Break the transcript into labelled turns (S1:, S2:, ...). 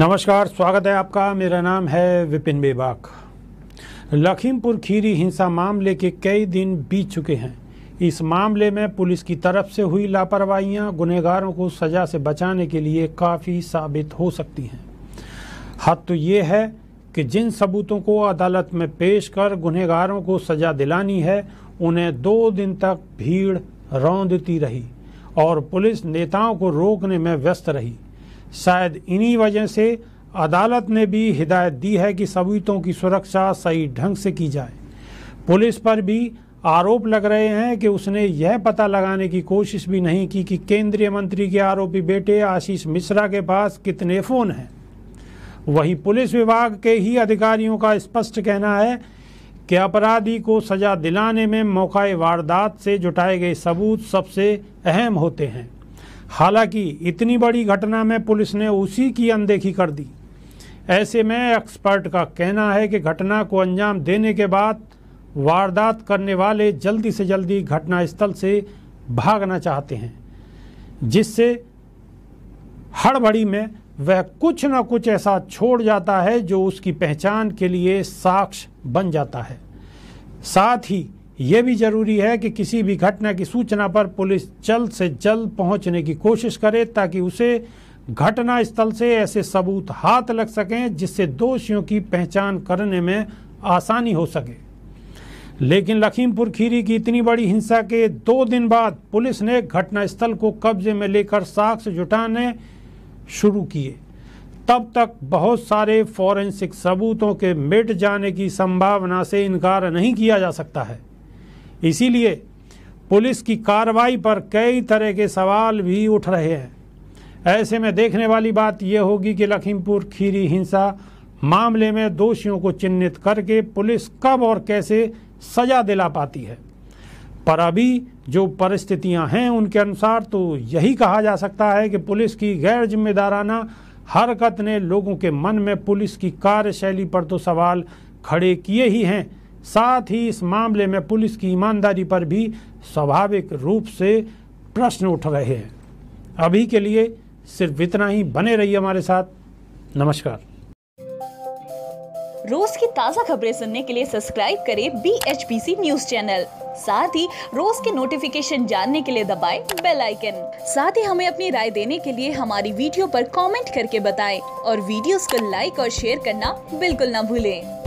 S1: नमस्कार स्वागत है आपका मेरा नाम है विपिन बेबाक लखीमपुर खीरी हिंसा मामले के कई दिन बीत चुके हैं इस मामले में पुलिस की तरफ से हुई लापरवाहियां गुनहगारों को सजा से बचाने के लिए काफ़ी साबित हो सकती हैं हद तो ये है कि जिन सबूतों को अदालत में पेश कर गुनहगारों को सजा दिलानी है उन्हें दो दिन तक भीड़ रौंदती रही और पुलिस नेताओं को रोकने में व्यस्त रही शायद इन्हीं वजह से अदालत ने भी हिदायत दी है कि सबूतों की सुरक्षा सही ढंग से की जाए पुलिस पर भी आरोप लग रहे हैं कि उसने यह पता लगाने की कोशिश भी नहीं की कि केंद्रीय मंत्री के आरोपी बेटे आशीष मिश्रा के पास कितने फ़ोन हैं वहीं पुलिस विभाग के ही अधिकारियों का स्पष्ट कहना है कि अपराधी को सजा दिलाने में मौका वारदात से जुटाए गए सबूत सबसे अहम होते हैं हालांकि इतनी बड़ी घटना में पुलिस ने उसी की अनदेखी कर दी ऐसे में एक्सपर्ट का कहना है कि घटना को अंजाम देने के बाद वारदात करने वाले जल्दी से जल्दी घटनास्थल से भागना चाहते हैं जिससे हड़बड़ी में वह कुछ न कुछ ऐसा छोड़ जाता है जो उसकी पहचान के लिए साक्ष्य बन जाता है साथ ही ये भी जरूरी है कि किसी भी घटना की सूचना पर पुलिस जल्द से जल्द पहुंचने की कोशिश करे ताकि उसे घटना स्थल से ऐसे सबूत हाथ लग सकें जिससे दोषियों की पहचान करने में आसानी हो सके लेकिन लखीमपुर खीरी की इतनी बड़ी हिंसा के दो दिन बाद पुलिस ने घटनास्थल को कब्जे में लेकर साक्ष्य जुटाने शुरू किए तब तक बहुत सारे फॉरेंसिक सबूतों के मिट जाने की संभावना से इनकार नहीं किया जा सकता है इसीलिए पुलिस की कार्रवाई पर कई तरह के सवाल भी उठ रहे हैं ऐसे में देखने वाली बात यह होगी कि लखीमपुर खीरी हिंसा मामले में दोषियों को चिन्हित करके पुलिस कब और कैसे सजा दिला पाती है पर अभी जो परिस्थितियां हैं उनके अनुसार तो यही कहा जा सकता है कि पुलिस की गैर जिम्मेदाराना हरकत ने लोगों के मन में पुलिस की कार्यशैली पर तो सवाल खड़े किए ही हैं साथ ही इस मामले में पुलिस की ईमानदारी पर भी स्वाभाविक रूप से प्रश्न उठ रहे हैं अभी के लिए सिर्फ इतना ही बने रहिए हमारे साथ नमस्कार
S2: रोज की ताज़ा खबरें सुनने के लिए सब्सक्राइब करें B H P C news channel साथ ही रोज के नोटिफिकेशन जानने के लिए दबाएं बेल आइकन साथ ही हमें अपनी राय देने के लिए हमारी वीडियो पर कमेंट करके बताएं और वीडियोस को लाइक और शेयर करना बिल्कुल ना भूलें